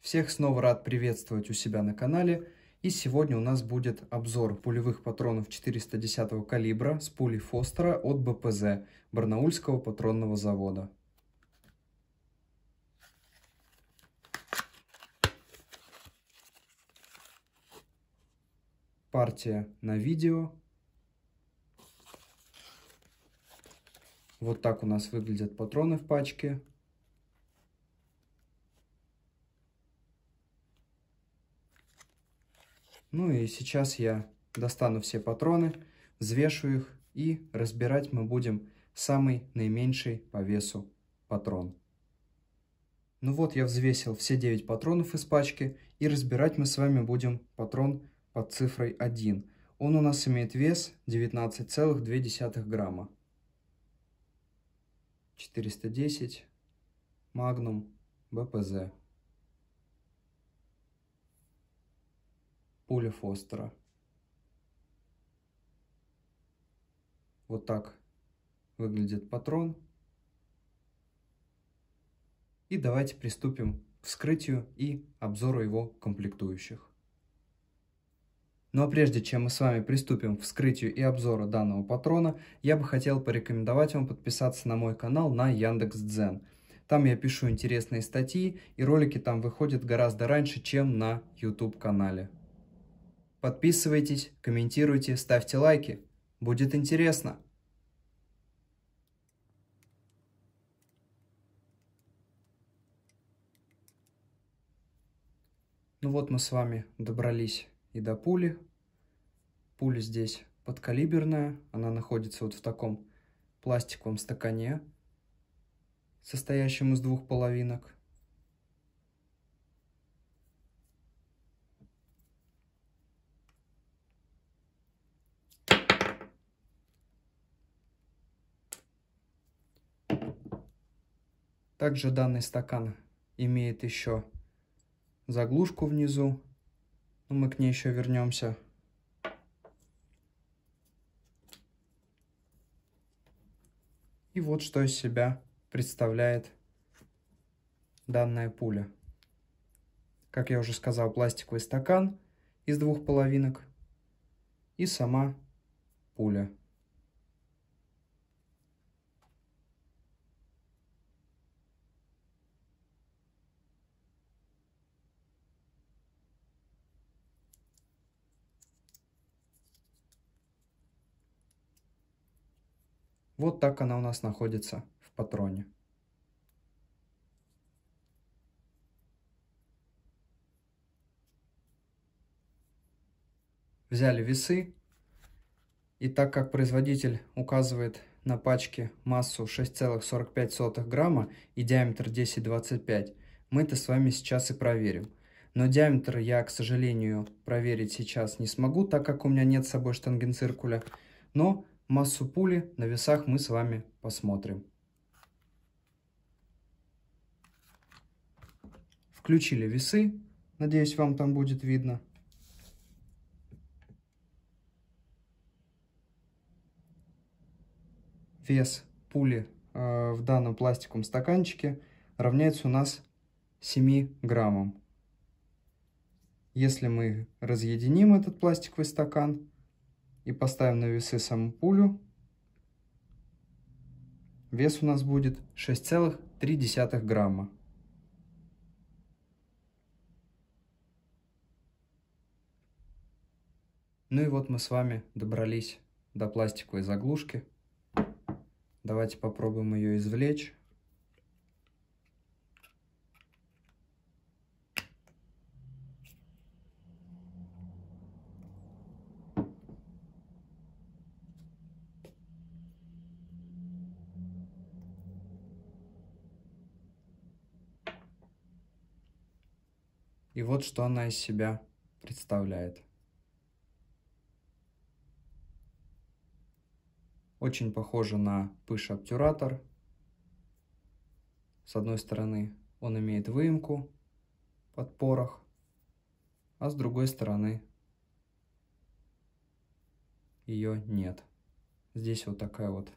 Всех снова рад приветствовать у себя на канале. И сегодня у нас будет обзор пулевых патронов 410 калибра с пулей Фостера от БПЗ Барнаульского патронного завода. Партия на видео. Вот так у нас выглядят патроны в пачке. Ну и сейчас я достану все патроны, взвешу их и разбирать мы будем самый наименьший по весу патрон. Ну вот я взвесил все 9 патронов из пачки и разбирать мы с вами будем патрон под цифрой 1. Он у нас имеет вес 19,2 грамма. 410 Магнум БПЗ. Оли Фостера. Вот так выглядит патрон. И давайте приступим к вскрытию и обзору его комплектующих. Ну а прежде чем мы с вами приступим к вскрытию и обзору данного патрона, я бы хотел порекомендовать вам подписаться на мой канал на Яндекс.Дзен. Там я пишу интересные статьи, и ролики там выходят гораздо раньше, чем на YouTube-канале. Подписывайтесь, комментируйте, ставьте лайки. Будет интересно. Ну вот мы с вами добрались и до пули. Пуля здесь подкалиберная. Она находится вот в таком пластиковом стакане, состоящем из двух половинок. Также данный стакан имеет еще заглушку внизу. Но мы к ней еще вернемся. И вот что из себя представляет данная пуля. Как я уже сказал, пластиковый стакан из двух половинок и сама пуля. Вот так она у нас находится в патроне. Взяли весы. И так как производитель указывает на пачке массу 6,45 грамма и диаметр 10,25, мы это с вами сейчас и проверим. Но диаметр я, к сожалению, проверить сейчас не смогу, так как у меня нет с собой штангенциркуля. Но Массу пули на весах мы с вами посмотрим. Включили весы. Надеюсь, вам там будет видно. Вес пули э, в данном пластиковом стаканчике равняется у нас 7 граммам. Если мы разъединим этот пластиковый стакан, и поставим на весы саму пулю. Вес у нас будет 6,3 грамма. Ну и вот мы с вами добрались до пластиковой заглушки. Давайте попробуем ее извлечь. И вот что она из себя представляет. Очень похоже на пыш-обтюратор. С одной стороны он имеет выемку под порох, а с другой стороны ее нет. Здесь вот такая вот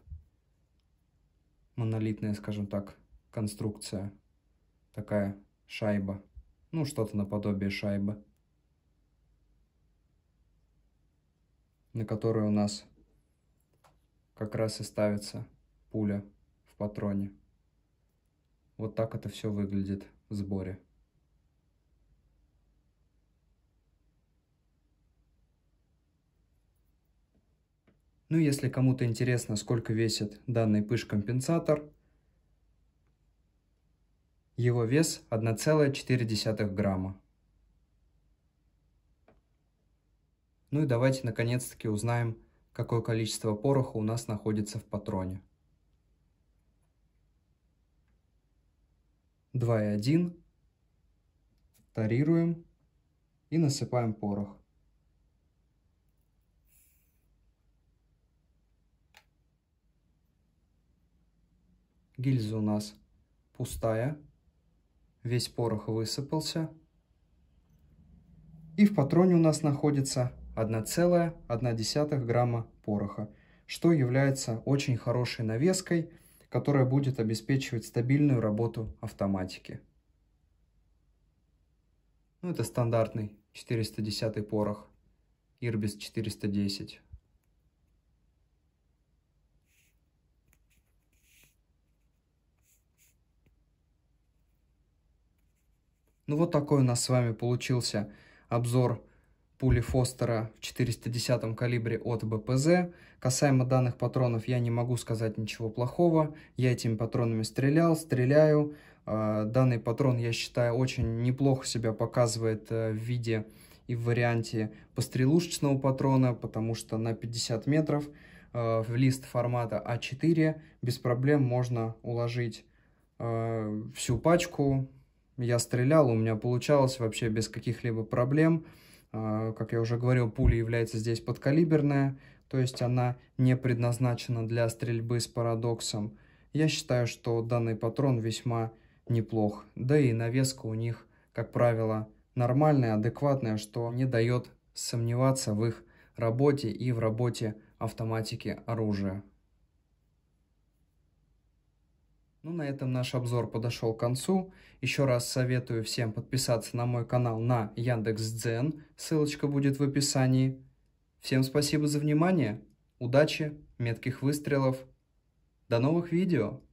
монолитная, скажем так, конструкция, такая шайба. Ну, что-то наподобие шайбы. На которую у нас как раз и ставится пуля в патроне. Вот так это все выглядит в сборе. Ну, если кому-то интересно, сколько весит данный пыш-компенсатор – его вес 1,4 грамма. Ну и давайте наконец-таки узнаем, какое количество пороха у нас находится в патроне. 2,1. Тарируем и насыпаем порох. Гильза у нас пустая, весь порох высыпался. И в патроне у нас находится 1,1 грамма пороха, что является очень хорошей навеской, которая будет обеспечивать стабильную работу автоматики. Ну, это стандартный 410 порох, Ирбис 410. Ну вот такой у нас с вами получился обзор пули Фостера в 410 калибре от БПЗ. Касаемо данных патронов я не могу сказать ничего плохого. Я этими патронами стрелял, стреляю. А, данный патрон, я считаю, очень неплохо себя показывает э, в виде и в варианте пострелушечного патрона, потому что на 50 метров э, в лист формата А4 без проблем можно уложить э, всю пачку, я стрелял, у меня получалось вообще без каких-либо проблем. А, как я уже говорил, пуля является здесь подкалиберная, то есть она не предназначена для стрельбы с парадоксом. Я считаю, что данный патрон весьма неплох, да и навеска у них, как правило, нормальная, адекватная, что не дает сомневаться в их работе и в работе автоматики оружия. Ну, на этом наш обзор подошел к концу. Еще раз советую всем подписаться на мой канал на Яндекс.Дзен. Ссылочка будет в описании. Всем спасибо за внимание. Удачи, метких выстрелов. До новых видео!